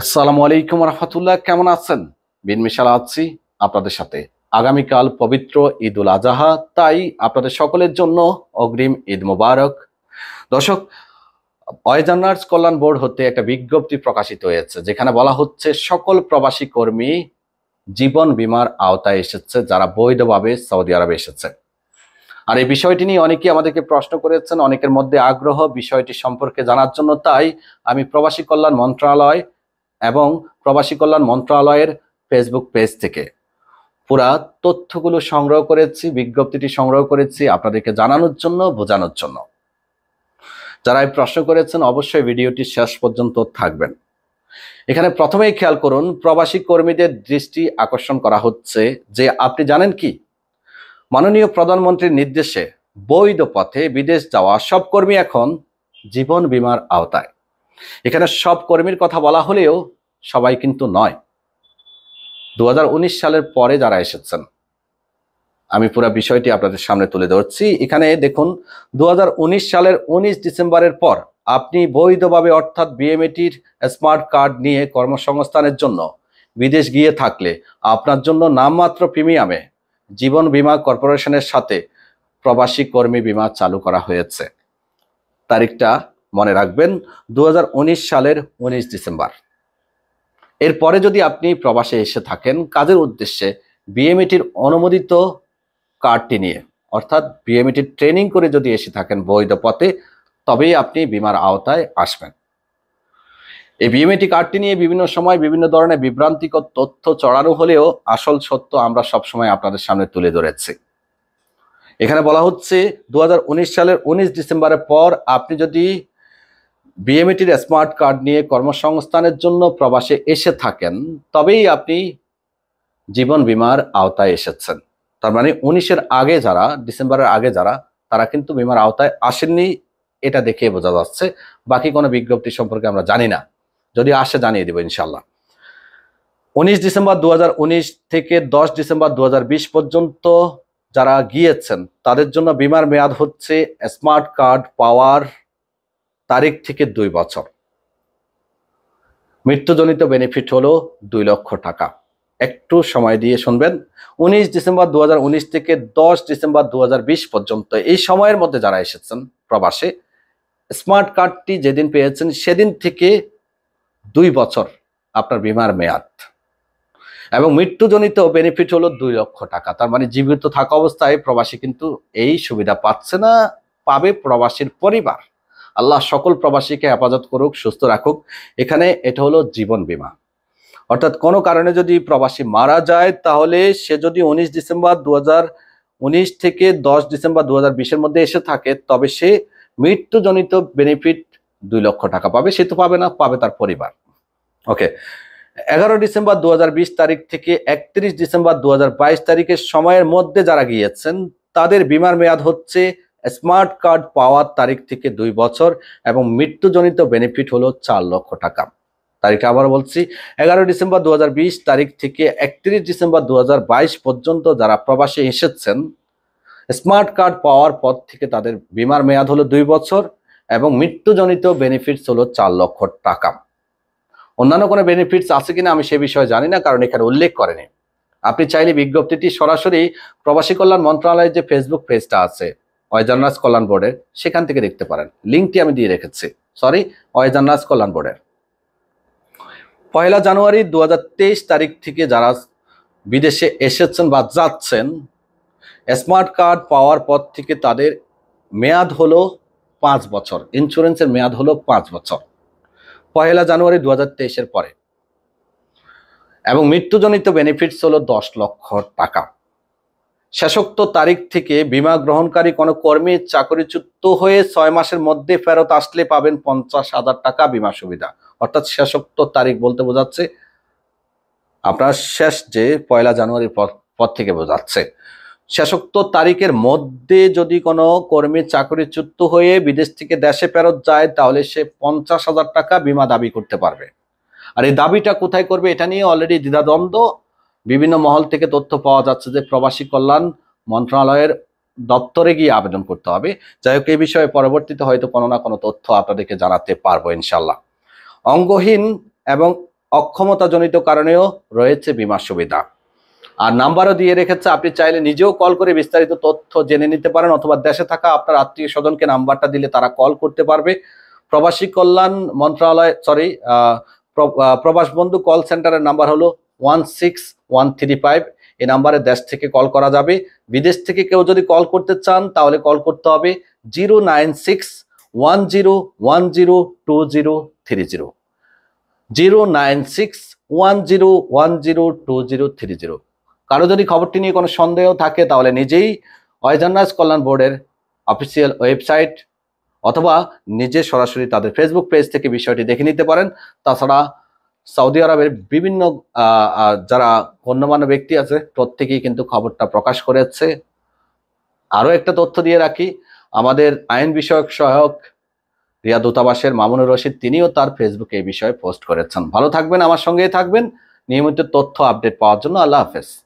আসসালামু আলাইকুম রহমতুল্লাহ কেমন আছেন বিন মিশাল আছি আপনাদের সাথে আগামীকাল পবিত্র ঈদ উল আজাহা তাই আপনাদের সকলের জন্য অগ্রিম ঈদ মোবারক দর্শক অয়জানার্স কল্যাণ বোর্ড হতে একটা বিজ্ঞপ্তি প্রকাশিত হয়েছে যেখানে বলা হচ্ছে সকল প্রবাসী কর্মী জীবন বিমার আওতায় এসেছে যারা বৈধভাবে সৌদি আরবে এসেছে আর এই বিষয়টি নিয়ে অনেকেই আমাদেরকে প্রশ্ন করেছেন অনেকের মধ্যে আগ্রহ বিষয়টি সম্পর্কে জানার জন্য তাই আমি প্রবাসী কল্যাণ মন্ত্রণালয় এবং প্রবাসী কল্যাণ মন্ত্রণালয়ের ফেসবুক পেজ থেকে পুরা তথ্যগুলো সংগ্রহ করেছি বিজ্ঞপ্তিটি সংগ্রহ করেছি আপনাদেরকে জানানোর জন্য বোঝানোর জন্য যারা এই প্রশ্ন করেছেন অবশ্যই ভিডিওটি শেষ পর্যন্ত থাকবেন এখানে প্রথমেই খেয়াল করুন প্রবাসী কর্মীদের দৃষ্টি আকর্ষণ করা হচ্ছে যে আপনি জানেন কি মাননীয় প্রধানমন্ত্রীর নির্দেশে বৈধ পথে বিদেশ যাওয়া সব কর্মী এখন জীবন বিমার আওতায় এখানে সব কর্মীর কথা বলা হলেও সবাই কিন্তু নয় দু সালের পরে যারা এসেছেন আমি পুরো বিষয়টি আপনাদের সামনে তুলে ধরছি এখানে দেখুন দু সালের ১৯ ডিসেম্বরের পর আপনি বৈধভাবে অর্থাৎ বিএমএটির স্মার্ট কার্ড নিয়ে কর্মসংস্থানের জন্য বিদেশ গিয়ে থাকলে আপনার জন্য নামমাত্র প্রিমিয়ামে জীবন বীমা কর্পোরেশনের সাথে প্রবাসী কর্মী বিমা চালু করা হয়েছে তারিখটা মনে রাখবেন দু সালের ১৯ ডিসেম্বর এরপরে যদি আপনি প্রবাসে এসে থাকেন কাজের উদ্দেশ্যে বিএমএটির e অনুমোদিত কার্ডটি নিয়ে অর্থাৎ বিএমএটির e ট্রেনিং করে যদি এসে থাকেন বৈধ পথে তবেই আপনি বিমার আওতায় আসবেন এই বিএমএটি e কার্ডটি নিয়ে বিভিন্ন সময় বিভিন্ন ধরনের বিভ্রান্তিকর তথ্য চড়ানো হলেও আসল সত্য আমরা সবসময় আপনাদের সামনে তুলে ধরেছি এখানে বলা হচ্ছে দু সালের ১৯ ডিসেম্বরের পর আপনি যদি বিএমএটির স্মার্ট কার্ড নিয়ে কর্মসংস্থানের জন্য প্রবাসে এসে থাকেন তবেই আপনি জীবন বিমার আওতায় এসেছেন তার মানে উনিশের আগে যারা ডিসেম্বরের আগে যারা তারা কিন্তু বিমার আওতায় আসেননি এটা দেখে বোঝা যাচ্ছে বাকি কোনো বিজ্ঞপ্তি সম্পর্কে আমরা জানি না যদি আসে জানিয়ে দেব ইনশাল্লাহ উনিশ ডিসেম্বর দু থেকে দশ ডিসেম্বর দু পর্যন্ত যারা গিয়েছেন তাদের জন্য বিমার মেয়াদ হচ্ছে স্মার্ট কার্ড পাওয়ার তারিখ থেকে দুই বছর মৃত্যুজনিত বেনিফিট হলো দুই লক্ষ টাকা একটু সময় দিয়ে শুনবেন উনিশ ডিসেম্বর দু থেকে দশ ডিসেম্বর দু পর্যন্ত এই সময়ের মধ্যে যারা এসেছেন প্রবাসে স্মার্ট কার্ডটি যেদিন পেয়েছেন সেদিন থেকে দুই বছর আপনার বিমার মেয়াদ এবং মৃত্যুজনিত বেনিফিট হলো দুই লক্ষ টাকা তার মানে জীবিত থাকা অবস্থায় প্রবাসী কিন্তু এই সুবিধা পাচ্ছে না পাবে প্রবাসীর পরিবার আল্লাহ সকল প্রবাসীকে হেফাজত করুক সুস্থ রাখুক এখানে এটা হলো জীবন বিমা অর্থাৎ কোনো কারণে যদি প্রবাসী মারা যায় তাহলে সে যদি উনিশ ডিসেম্বর দু উনিশ থেকে দশ ডিসেম্বর দু হাজার মধ্যে এসে থাকে তবে সে মৃত্যুজনিত বেনিফিট দুই লক্ষ টাকা পাবে সে তো পাবে না পাবে তার পরিবার ওকে এগারো ডিসেম্বর দু তারিখ থেকে একত্রিশ ডিসেম্বর দু তারিখের সময়ের মধ্যে যারা গিয়েছেন তাদের বিমার মেয়াদ হচ্ছে স্মার্ট কার্ড পাওয়ার তারিখ থেকে দুই বছর এবং মৃত্যুজনিত বেনিফিট হলো চার লক্ষ টাকা তারিখ আবার বলছি এগারো ডিসেম্বর দু তারিখ থেকে একত্রিশ ডিসেম্বর দু পর্যন্ত যারা প্রবাসে এসেছেন স্মার্ট কার্ড পাওয়ার পর থেকে তাদের বিমার মেয়াদ হলো দুই বছর এবং মৃত্যুজনিত বেনিফিটস হলো চার লক্ষ টাকা অন্যান্য কোনো বেনিফিটস আছে কিনা আমি সে বিষয়ে জানি না কারণ এখানে উল্লেখ করেনি আপনি চাইলে বিজ্ঞপ্তিটি সরাসরি প্রবাসী কল্যাণ মন্ত্রণালয়ের যে ফেসবুক পেজটা আছে অয়জান্নাস কল্যাণ বোর্ডের সেখান থেকে দেখতে পারেন লিঙ্কটি আমি দিয়ে রেখেছি সরি অয়জান্নাস কল্যাণ বোর্ডের পয়লা জানুয়ারি দু তারিখ থেকে যারা বিদেশে এসেছেন বা যাচ্ছেন স্মার্ট কার্ড পাওয়ার পর থেকে তাদের মেয়াদ হলো পাঁচ বছর ইন্স্যুরেন্সের মেয়াদ হলো পাঁচ বছর পয়লা জানুয়ারি দু হাজার পরে এবং মৃত্যুজনিত বেনিফিটস হলো দশ লক্ষ টাকা শেষোক্ত তারিখ থেকে বিমা গ্রহণকারী কোনো কর্মী চাকরিচ্যুত হয়ে ছয় মাসের মধ্যে ফেরত আসলে পাবেন পঞ্চাশ হাজার টাকা বিমা সুবিধা অর্থাৎ শেষোক্ত তারিখ বলতে বোঝাচ্ছে আপনার শেষ যে পয়লা জানুয়ারির পর থেকে বোঝাচ্ছে শেষোক্ত তারিখের মধ্যে যদি কোনো কর্মী চাকরিচ্যুত হয়ে বিদেশ থেকে দেশে ফেরত যায় তাহলে সে পঞ্চাশ হাজার টাকা বিমা দাবি করতে পারবে আর এই দাবিটা কোথায় করবে এটা নিয়ে অলরেডি দ্বিধাদ্বন্দ্ব বিভিন্ন মহল থেকে তথ্য পাওয়া যাচ্ছে যে প্রবাসী কল্যাণ মন্ত্রণালয়ের দপ্তরে গিয়ে আবেদন করতে হবে যাই হোক এই বিষয়ে পরবর্তীতে হয়তো কোনো না কোনো তথ্য আপনাদেরকে জানাতে পারবো ইনশাল্লাহ অঙ্গহীন এবং অক্ষমতাজনিত কারণেও রয়েছে বিমা সুবিধা আর নাম্বারও দিয়ে রেখেছে আপনি চাইলে নিজেও কল করে বিস্তারিত তথ্য জেনে নিতে পারেন অথবা দেশে থাকা আপনার আত্মীয় স্বজনকে নাম্বারটা দিলে তারা কল করতে পারবে প্রবাসী কল্যাণ মন্ত্রণালয় সরি প্রবাস বন্ধু কল সেন্টারের নাম্বার হলো one six one three five এই নাম্বারে দেশ থেকে কল করা যাবে বিদেশ থেকে কেউ যদি কল করতে চান তাহলে কল করতে হবে zero nine six one zero one zero two zero three zero zero nine six one zero one zero two zero three zero কারো যদি খবরটি নিয়ে কোনো সন্দেহ থাকে তাহলে নিজেই অয়জান্নাস কল্যাণ বোর্ডের অফিসিয়াল ওয়েবসাইট অথবা নিজে সরাসরি তাদের ফেসবুক পেজ থেকে বিষয়টি দেখে নিতে পারেন তাছাড়া সৌদি আরবের বিভিন্ন যারা গণ্যমান্য ব্যক্তি আছে প্রত্যেকেই কিন্তু খবরটা প্রকাশ করেছে আরও একটা তথ্য দিয়ে রাখি আমাদের আইন বিষয়ক সহায়ক রিয়া দূতাবাসের মামুনুর রশিদ তিনিও তার ফেসবুকে এই বিষয়ে পোস্ট করেছেন ভালো থাকবেন আমার সঙ্গেই থাকবেন নিয়মিত তথ্য আপডেট পাওয়ার জন্য আল্লাহ হাফেজ